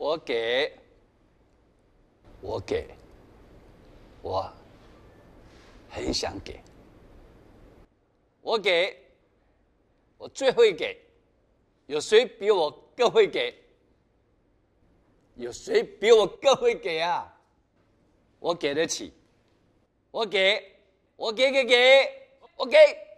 我给，我给，我很想给，我给，我最会给，有谁比我更会给？有谁比我更会给啊？我给得起，我给，我给给给，我给。